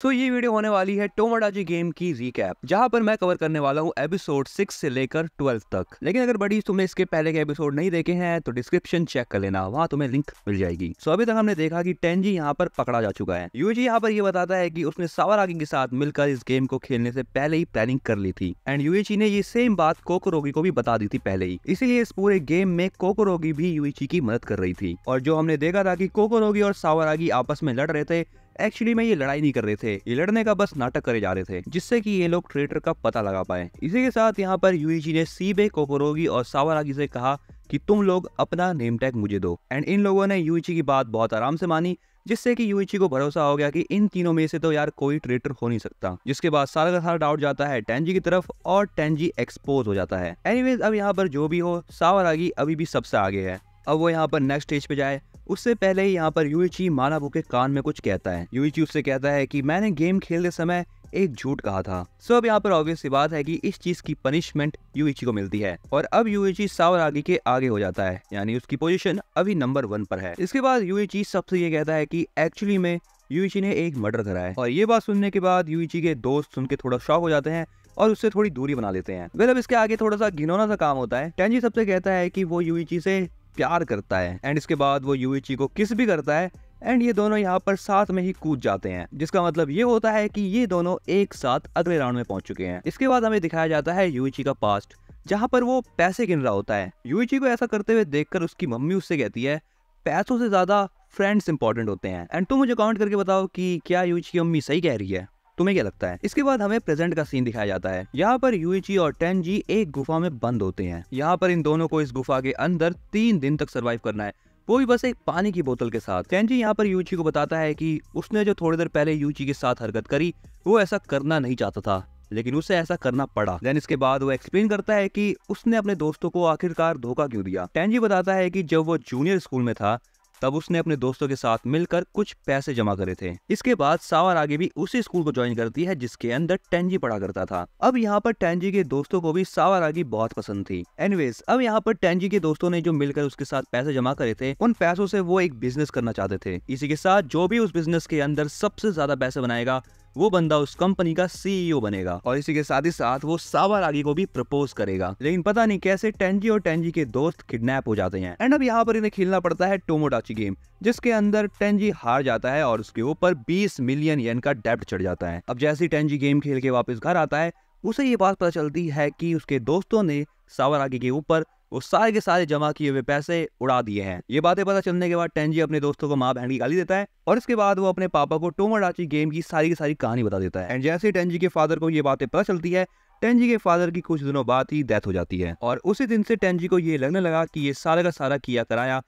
तो ये वीडियो होने वाली है टोमाडाजी गेम की रीकैप जहां पर मैं कवर करने वाला हूँ एपिसोड सिक्स से लेकर ट्वेल्व तक लेकिन अगर बड़ी तुमने इसके पहले के एपिसोड नहीं देखे हैं तो डिस्क्रिप्शन चेक कर लेना वहां तुम्हें लिंक मिल जाएगी सो अभी तक हमने देखा कि टेंजी यहाँ पर पकड़ा जा चुका है यूजी यहाँ पर ये यह बताता है की उसने आगे के साथ मिलकर इस गेम को खेलने से पहले ही प्लानिंग कर ली थी एंड यूएची ने ये सेम बात कोकोरोगी को भी बता दी थी पहले ही इसीलिए इस पूरे गेम में कोकोरोगी भी यूएची की मदद कर रही थी और जो हमने देखा था की कोकोरोगी और सावर आपस में लड़ रहे थे एक्चुअली में ये लड़ाई नहीं कर रहे थे ये लड़ने का बस नाटक करे जा रहे थे जिससे कि ये लोग ट्रेटर का पता लगा पाए इसी के साथ यहाँ पर यूईजी ने सीबे कोपोरोगी और सावरागी से कहा कि तुम लोग अपना नेम टैग मुझे दो एंड इन लोगों ने यूईची की बात बहुत आराम से मानी जिससे कि यूईची को भरोसा हो गया कि इन तीनों में से तो यार कोई ट्रेटर हो नहीं सकता जिसके बाद सारा का सारा डाउट जाता है टेंजी की तरफ और टेंजी एक्सपोज हो जाता है एनीवेज अब यहाँ पर जो भी हो सावरागी अभी भी सबसे आगे है अब वो यहाँ पर नेक्स्ट स्टेज पे जाए उससे पहले ही यहाँ पर यूइची मानाबू के कान में कुछ कहता है यूइची उससे कहता है कि मैंने गेम खेलते समय एक झूठ कहा था सो अब यहाँ पर ऑब्वियस सी बात है कि इस चीज की पनिशमेंट यूइची को मिलती है और अब सावर सावरागी के आगे हो जाता है यानी उसकी पोजिशन अभी नंबर वन पर है इसके बाद यूइची सबसे ये कहता है की एक्चुअली में यूइची ने एक मर्डर करा है और ये बात सुनने के बाद यूइची के दोस्त सुन के थोड़ा शॉक हो जाते हैं और उससे थोड़ी दूरी बना लेते हैं वेल अब इसके आगे थोड़ा सा घिनौना सा काम होता है टेंजी सबसे कहता है कि वो यूइची से प्यार करता है एंड इसके बाद वो यूइची को किस भी करता है एंड ये दोनों यहाँ पर साथ में ही कूद जाते हैं जिसका मतलब ये होता है कि ये दोनों एक साथ अगले राउंड में पहुंच चुके हैं इसके बाद हमें दिखाया जाता है यूइची का पास्ट जहाँ पर वो पैसे गिन रहा होता है यूइची को ऐसा करते हुए देखकर उसकी मम्मी उससे कहती है पैसों से ज्यादा फ्रेंड्स इंपॉर्टेंट होते हैं एंड तुम मुझे कॉमेंट करके बताओ कि क्या यूइची की मम्मी सही कह रही है तुम्हें क्या लगता है इसके बाद हमें प्रेजेंट का सीन दिखाया जाता है यहाँ पर यूएची e और टेन एक गुफा में बंद होते हैं यहाँ पर इन दोनों को इस गुफा के अंदर तीन दिन तक सर्वाइव करना है वो भी बस एक पानी की बोतल के साथ टेन जी यहाँ पर यूची e को बताता है की उसने जो थोड़ी देर पहले यूची e के साथ हरकत करी वो ऐसा करना नहीं चाहता था लेकिन उसे ऐसा करना पड़ा देन इसके बाद वो एक्सप्लेन करता है कि उसने अपने दोस्तों को आखिरकार धोखा क्यों दिया जी बताता है कि जब वो जूनियर स्कूल में था तब उसने अपने दोस्तों के साथ मिलकर कुछ पैसे जमा करे थे इसके बाद सावर आगे भी उसी स्कूल को ज्वाइन करती है जिसके अंदर टेंजी पढ़ा करता था अब यहाँ पर टेंजी के दोस्तों को भी सावर आगे बहुत पसंद थी एनवेज अब यहाँ पर टेंजी के दोस्तों ने जो मिलकर उसके साथ पैसे जमा करे थे उन पैसों से वो एक बिजनेस करना चाहते थे इसी के साथ जो भी उस बिजनेस के अंदर सबसे ज्यादा पैसे बनाएगा वो बंदा उस कंपनी का सीईओ e बनेगा और इसी के साथ ही साथ वो आगे को भी प्रपोज करेगा लेकिन पता नहीं कैसे टेंजी और टेंजी के दोस्त किडनैप हो जाते हैं एंड अब यहाँ पर इन्हें खेलना पड़ता है टोमोटाची गेम जिसके अंदर टेंजी हार जाता है और उसके ऊपर 20 मिलियन येन का डेप्ट चढ़ जाता है अब जैसे टेंजी गेम खेल के वापस घर आता है उसे ये बात पता चलती है कि उसके दोस्तों ने सावर आगे के ऊपर वो सारे के सारे जमा किए हुए पैसे उड़ा दिए हैं ये बातें पता चलने के बाद टेंजी अपने दोस्तों को माँ बहन की गाली देता है और इसके बाद वो अपने पापा को टोमोडाची गेम की सारी की सारी कहानी बता देता है एंड जैसे टेंजी के फादर को ये बातें पता चलती है टेंजी के फादर की कुछ दिनों बाद ही डेथ हो जाती है और उसी दिन से टेंजी को ये लगने लगा कि ये सारा का सारा किया कराया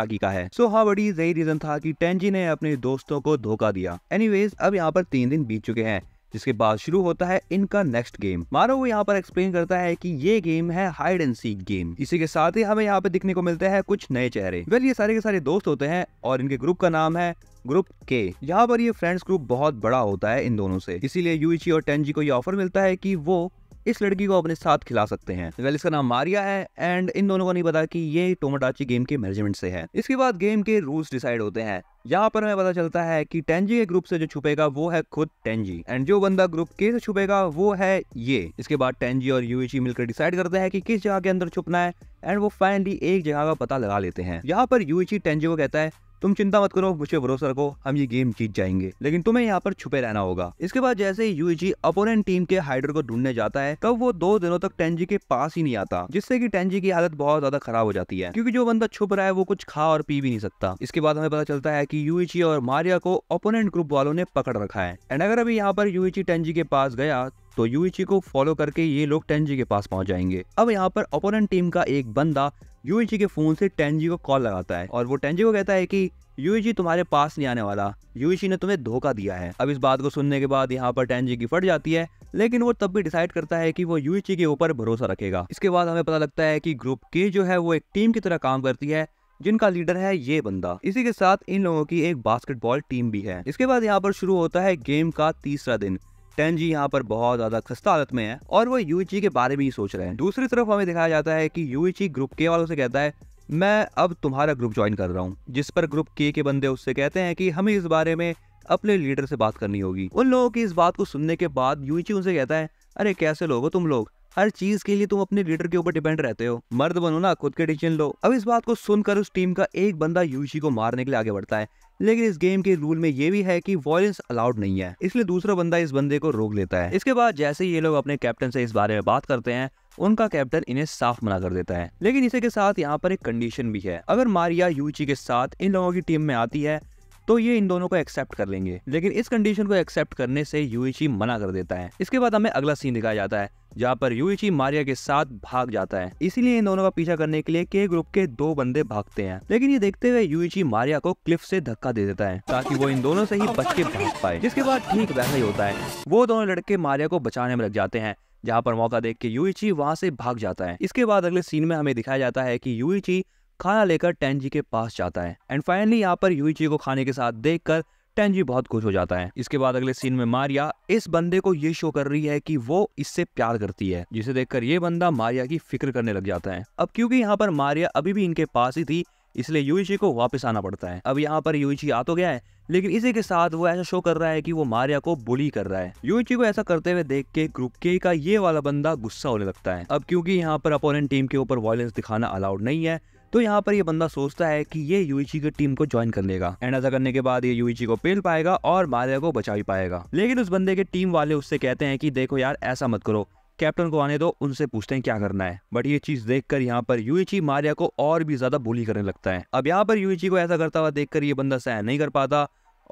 आगे का है सो हाँ बड़ी यही रीजन था कि टेंजी ने अपने दोस्तों को धोखा दिया एनीवेज अब यहाँ पर तीन दिन बीत चुके हैं जिसके बाद शुरू होता है इनका नेक्स्ट गेम मानो वो यहाँ पर एक्सप्लेन करता है कि ये गेम है हाइड एंड सीक गेम इसी के साथ ही हमें यहाँ पे दिखने को मिलते हैं कुछ नए चेहरे वेल ये सारे के सारे दोस्त होते हैं और इनके ग्रुप का नाम है ग्रुप के यहाँ पर ये फ्रेंड्स ग्रुप बहुत बड़ा होता है इन दोनों से इसीलिए यूची और जी को ये ऑफर मिलता है कि वो इस लड़की को अपने साथ खिला सकते हैं वेल इसका नाम मारिया है एंड इन दोनों को नहीं पता कि ये टोमोटाची गेम के मैनेजमेंट से है इसके बाद गेम के रूल्स डिसाइड होते हैं यहाँ पर हमें पता चलता है कि टेंजी के ग्रुप से जो छुपेगा वो है खुद टेंजी एंड जो बंदा ग्रुप के से छुपेगा वो है ये इसके बाद टेंजी और यूएच मिलकर डिसाइड करते हैं कि किस जगह के अंदर छुपना है एंड वो फाइनली एक जगह का पता लगा लेते हैं यहाँ पर यूइची टेंजी को कहता है तुम चिंता मत करो मुझे भरोसा रखो हम ये गेम जीत जाएंगे लेकिन तुम्हें यहाँ पर छुपे रहना होगा इसके बाद जैसे ही यूजी अपोनेंट टीम के हाइड्रो को ढूंढने जाता है तब वो दो दिनों तक टेनजी के पास ही नहीं आता जिससे की टेनजी की हालत बहुत ज्यादा खराब हो जाती है क्यूँकी जो बंदा छुप रहा है वो कुछ खा और पी भी नहीं सकता इसके बाद हमें पता चलता है की यूजी e और मारिया को अपोनेंट ग्रुप वालों ने पकड़ रखा है एंड अगर अभी यहाँ पर यूजी टेनजी e के पास गया तो यूइची e को फॉलो करके ये लोग टेनजी के पास पहुंच जाएंगे अब यहाँ पर अपोनेंट टीम का एक बंदा यूइची के फोन से टेनजी को कॉल लगाता है और वो टेनजी को कहता है कि यूईजी तुम्हारे पास नहीं आने वाला यूईजी ने तुम्हें धोखा दिया है अब इस बात को सुनने के बाद यहाँ पर जी की फट जाती है लेकिन वो तब भी डिसाइड करता है कि वो यूईची के ऊपर भरोसा रखेगा इसके बाद हमें पता लगता है कि ग्रुप के जो है वो एक टीम की तरह काम करती है जिनका लीडर है ये बंदा इसी के साथ इन लोगों की एक बास्केटबॉल टीम भी है इसके बाद यहाँ पर शुरू होता है गेम का तीसरा दिन जी यहाँ पर बहुत ज्यादा खस्ता हालत में है और वो यूईची के बारे में ही सोच रहे हैं दूसरी तरफ हमें दिखाया जाता है कि यूईची ग्रुप के वालों से कहता है मैं अब तुम्हारा ग्रुप ज्वाइन कर रहा हूँ जिस पर ग्रुप के के बंदे उससे कहते हैं कि हमें इस बारे में अपने लीडर से बात करनी होगी उन लोगों की इस बात को सुनने के बाद यूची उनसे कहता है अरे कैसे लोग हो तुम लोग हर चीज के लिए तुम अपने लीडर के ऊपर डिपेंड रहते हो मर्द बनो ना खुद के डिसीजन लो अब इस बात को सुनकर उस टीम का एक बंदा यूची को मारने के लिए आगे बढ़ता है लेकिन इस गेम के रूल में ये भी है कि वॉयलेंस अलाउड नहीं है इसलिए दूसरा बंदा इस बंदे को रोक लेता है इसके बाद जैसे ही ये लोग अपने कैप्टन से इस बारे में बात करते हैं उनका कैप्टन इन्हें साफ मना कर देता है लेकिन इसी के साथ यहाँ पर एक कंडीशन भी है अगर मारिया यूची के साथ इन लोगों की टीम में आती है तो ये इन दोनों को एक्सेप्ट कर लेंगे लेकिन इस कंडीशन को एक्सेप्ट करने से यूइची मना कर देता है इसके बाद हमें अगला सीन दिखाया जाता है जहाँ पर यूची मारिया के साथ भाग जाता है इसीलिए इन दोनों का पीछा करने के लिए के ग्रुप के दो बंदे भागते हैं लेकिन ये देखते हुए यूइची मारिया को क्लिफ से धक्का दे देता है ताकि वो इन दोनों से ही बच के भाग पाए जिसके बाद ठीक वैसा ही होता है वो दोनों लड़के मारिया को बचाने में लग जाते हैं जहाँ पर मौका देख के यूची वहाँ से भाग जाता है इसके बाद अगले सीन में हमें दिखाया जाता है कि यूची खाना लेकर टेनजी के पास जाता है एंड फाइनली यहाँ पर यूची को खाने के साथ देख कर टेनजी बहुत खुश हो जाता है इसके बाद अगले सीन में मारिया इस बंदे को ये शो कर रही है कि वो इससे प्यार करती है जिसे देखकर ये बंदा मारिया की फिक्र करने लग जाता है अब क्योंकि यहाँ पर मारिया अभी भी इनके पास ही थी इसलिए यूची को वापस आना पड़ता है अब यहाँ पर यूची आ तो गया है लेकिन इसी के साथ वो ऐसा शो कर रहा है कि वो मारिया को बुली कर रहा है यूची को ऐसा करते हुए देख के ग्रुप के का ये वाला बंदा गुस्सा होने लगता है अब क्योंकि यहाँ पर अपोनेंट टीम के ऊपर वायलेंस दिखाना अलाउड नहीं है तो यहाँ पर ये बंदा सोचता है कि ये यूईची की टीम को ज्वाइन कर लेगा एंड ऐसा करने के बाद ये यूईची को पेल पाएगा और मारिया को बचा भी पाएगा लेकिन उस बंदे के टीम वाले उससे कहते हैं कि देखो यार ऐसा मत करो कैप्टन को आने दो उनसे पूछते हैं क्या करना है बट ये चीज देखकर यहाँ पर यूईची मारिया को और भी ज्यादा बोली करने लगता है अब यहाँ पर यूईची को ऐसा करता हुआ देखकर ये बंदा सहन नहीं कर पाता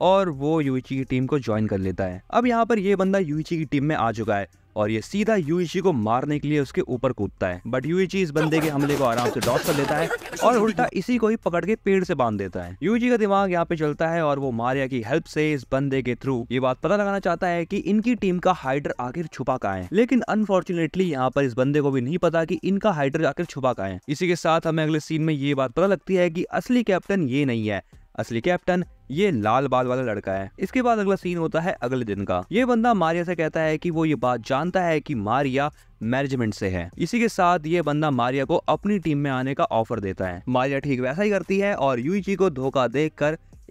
और वो यूइची e की टीम को ज्वाइन कर लेता है अब यहाँ पर ये बंदा यूइची e की टीम में आ चुका है और ये सीधा यूइची e को मारने के लिए उसके ऊपर कूदता है बट यूइची इस बंदे के हमले को आराम से डॉट कर लेता है और उल्टा इसी को ही पकड़ के पेड़ से बांध देता है यूइची का दिमाग यहाँ पे चलता है और वो मारिया की हेल्प से इस बंदे के थ्रू ये बात पता लगाना चाहता है कि इनकी टीम का हाइडर आखिर छुपा का है लेकिन अनफॉर्चुनेटली यहाँ पर इस बंदे को भी नहीं पता की इनका हाइडर आखिर छुपा का है इसी के साथ हमें अगले सीन में ये बात पता लगती है की असली कैप्टन ये नहीं है असली कैप्टन ये लाल बाल वाला लड़का है इसके बाद अगला सीन होता है अगले दिन का ये बंदा मारिया से कहता है कि वो ये बात जानता है कि मारिया मैनेजमेंट से है इसी के साथ ये बंदा मारिया को अपनी टीम में आने का ऑफर देता है मारिया ठीक वैसा ही करती है और यूईची को धोखा देख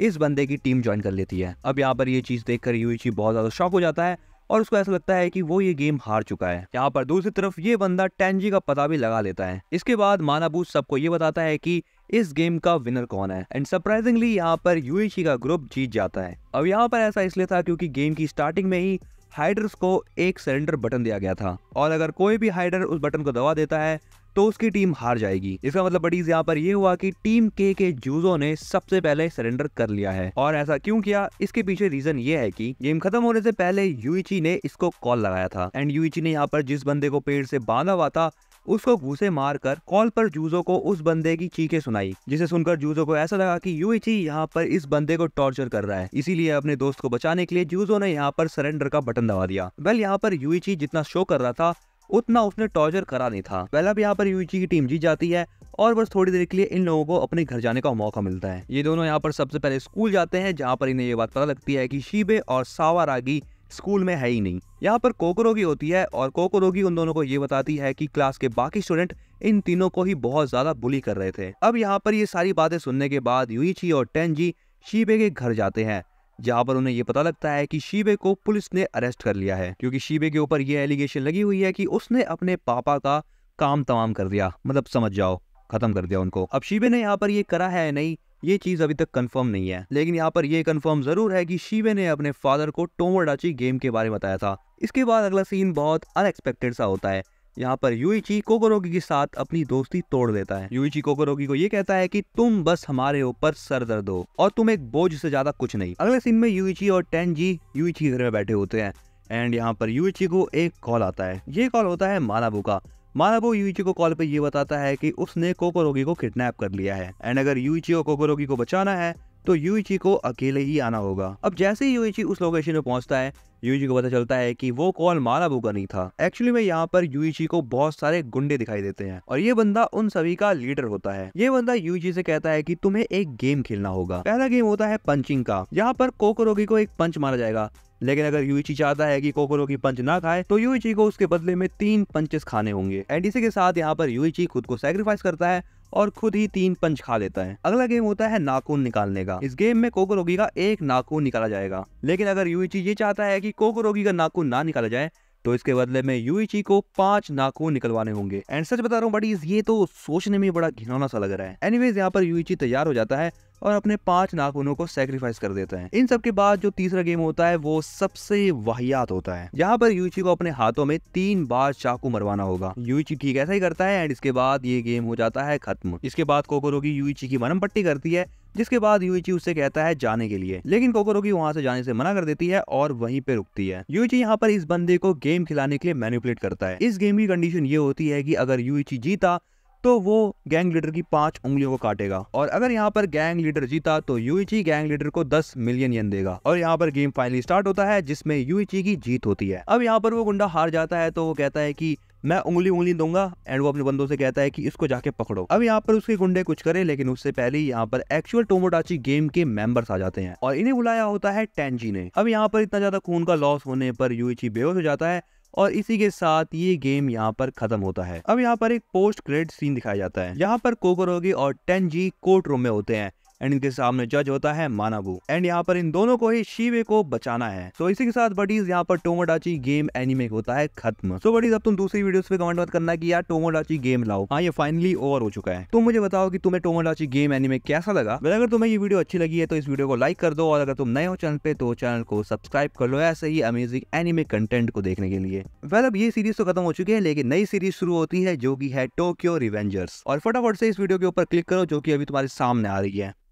इस बंदे की टीम ज्वाइन कर लेती है अब यहाँ पर ये चीज देखकर यूईची बहुत ज्यादा शॉक हो जाता है और उसको ऐसा लगता है कि वो ये गेम हार चुका है यहाँ पर दूसरी तरफ ये बंदा टेंजी का पता भी लगा लेता है इसके बाद मानाबू सबको ये बताता है कि इस गेम का विनर कौन है एंड सरप्राइजिंगली यहाँ पर यूएशी का ग्रुप जीत जाता है अब यहाँ पर ऐसा इसलिए था क्योंकि गेम की स्टार्टिंग में ही हाइडर्स को एक सरेंडर बटन दिया गया था और अगर कोई भी हाइडर उस बटन को दबा देता है तो उसकी टीम हार जाएगी इसका मतलब बड़ी यहाँ पर यह हुआ कि टीम के के जूजो ने सबसे पहले सरेंडर कर लिया है और ऐसा क्यों किया इसके पीछे रीजन ये है कि गेम खत्म होने से पहले यूईची ने इसको कॉल लगाया था एंड यूईची ने यहाँ पर जिस बंदे को पेड़ से बांधा हुआ था उसको घूसे मारकर कॉल पर जूजो को उस बंदे की चीखे सुनाई जिसे सुनकर जूजो को ऐसा लगा कि यूइची यहाँ पर इस बंदे को टॉर्चर कर रहा है इसीलिए अपने दोस्त को बचाने के लिए जूजो ने यहाँ पर सरेंडर का बटन दबा दिया वेल यहाँ पर यूइची जितना शो कर रहा था उतना उसने टॉर्चर करा नहीं था वेल अब यहाँ पर यूइची की टीम जीत जाती है और बस थोड़ी देर के लिए इन लोगों को अपने घर जाने का मौका मिलता है ये दोनों यहाँ पर सबसे पहले स्कूल जाते हैं जहाँ पर इन्हें ये बात पता लगती है कि शीबे और सावारागी स्कूल में है ही नहीं यहाँ पर कोकरोगी होती है और कोकरोगी उन दोनों को ये बताती है कि क्लास के बाकी स्टूडेंट इन तीनों को ही बहुत ज्यादा बुली कर रहे थे अब यहाँ पर ये सारी बातें सुनने के बाद यूइची और टेनजी शीबे के घर जाते हैं जहाँ पर उन्हें ये पता लगता है कि शीबे को पुलिस ने अरेस्ट कर लिया है क्योंकि शीबे के ऊपर ये एलिगेशन लगी हुई है कि उसने अपने पापा का काम तमाम कर दिया मतलब समझ जाओ खत्म कर दिया उनको अब शीबे ने यहाँ पर ये करा है नहीं ये चीज़ अभी तक कंफर्म नहीं है लेकिन यहाँ पर यह कंफर्म जरूर है कि शिवे ने अपने फादर को टोमोडाची गेम के बारे में बताया था इसके बाद अगला सीन बहुत अनएक्सपेक्टेड सा होता है यहाँ पर यूइची कोकोरोगी के साथ अपनी दोस्ती तोड़ देता है यूइची कोकोरोगी को ये कहता है कि तुम बस हमारे ऊपर सर दर्द हो और तुम एक बोझ से ज्यादा कुछ नहीं अगले सीन में यूची और टेन जी यूची घर में बैठे होते हैं एंड यहाँ पर यूची को एक कॉल आता है ये कॉल होता है मानाबू का मानाबो यूची को कॉल पर यह बताता है कि उसने कोकोरोगी को किडनैप कर लिया है एंड अगर यूची और कोकोरोगी को बचाना है तो यूची को अकेले ही आना होगा अब जैसे ही यूची उस लोकेशन में पहुंचता है यूजी को पता चलता है कि वो कॉल मारा बुका नहीं था एक्चुअली में यहाँ पर यूजी को बहुत सारे गुंडे दिखाई देते हैं और ये बंदा उन सभी का लीडर होता है ये बंदा यूजी से कहता है कि तुम्हें एक गेम खेलना होगा पहला गेम होता है पंचिंग का यहाँ पर कोकरोगी को एक पंच मारा जाएगा लेकिन अगर यूची चाहता है कि कोकोरो की पंच ना खाए तो यूची को उसके बदले में तीन पंचेस खाने होंगे एंड इसी के साथ यहाँ पर यूची खुद को सेक्रीफाइस करता है और खुद ही तीन पंच खा लेता है अगला गेम होता है नाखून निकालने का इस गेम में कोको रोगी का एक नाखून निकाला जाएगा लेकिन अगर यूईची ये चाहता है कि रोगी का नाखून ना निकाला जाए तो इसके बदले में यूईची को पांच नाखून निकलवाने होंगे एंड सच बता रहा हूँ बड़ी ये तो सोचने में बड़ा घिनौना सा लग रहा है एनीवेज यहाँ पर यूईची तैयार हो जाता है और अपने पांच नाखूनों को सेक्रीफाइस कर देते हैं इन सब के बाद जो तीसरा गेम होता है वो सबसे वाहियात होता है यहाँ पर यूची को अपने हाथों में तीन बार चाकू मरवाना होगा यूची ठीक ऐसा ही करता है एंड इसके बाद ये गेम हो जाता है खत्म इसके बाद कोकोरो की यूची की मरम पट्टी करती है जिसके बाद यूची उससे कहता है जाने के लिए लेकिन कोकोरो की वहां से जाने से मना कर देती है और वहीं पे रुकती है यूची यहाँ पर इस बंदे को गेम खिलाने के लिए मैनिपुलेट करता है इस गेम की कंडीशन ये होती है कि अगर यूची जीता तो वो गैंग लीडर की पांच उंगलियों को काटेगा और अगर यहाँ पर गैंग लीडर जीता तो यूइची गैंग लीडर को दस मिलियन यन देगा और यहाँ पर गेम फाइनली स्टार्ट होता है जिसमें यूइची e की जीत होती है अब यहाँ पर वो गुंडा हार जाता है तो वो कहता है कि मैं उंगली उंगली दूंगा एंड वो अपने बंदों से कहता है कि इसको जाके पकड़ो अब यहाँ पर उसके गुंडे कुछ करे लेकिन उससे पहले यहाँ पर एक्चुअल टोमोटाची गेम के मेंबर्स आ जाते हैं और इन्हें बुलाया होता है टेंजी ने अब यहाँ पर इतना ज्यादा खून का लॉस होने पर यूइची e बेहोश हो जाता है और इसी के साथ ये गेम यहाँ पर खत्म होता है अब यहाँ पर एक पोस्ट क्रेडिट सीन दिखाया जाता है यहाँ पर कोकोरोगी और टेन जी कोर्ट रूम में होते हैं एंड इनके सामने जज होता है मानाबू एंड यहाँ पर इन दोनों को ही शिवे को बचाना है तो so, इसी के साथ बडीज यहाँ पर टोमोडाची गेम एनिमे होता है खत्म सो बडीज अब तुम दूसरी वीडियो पे कमेंट मत करना की यार टोमोडाची गेम लाओ हाँ ये फाइनली ओवर हो चुका है तुम मुझे बताओ कि तुम्हें टोमोडाची गेम एनिमे कैसा लगा अगर तुम्हें ये वीडियो अच्छी लगी है तो इस वीडियो को लाइक कर दो और अगर तुम नए हो चैनल पे तो चैनल को सब्सक्राइब कर लो ऐसे ही अमेजिंग एनिमे कंटेंट को देखने के लिए वेल अब ये सीरीज तो खत्म हो चुकी है लेकिन नई सीरीज शुरू होती है जो की है टोक्यो रिवेंजर्स और फटाफट से इस वीडियो के ऊपर क्लिक करो जो की अभी तुम्हारे सामने आ रही है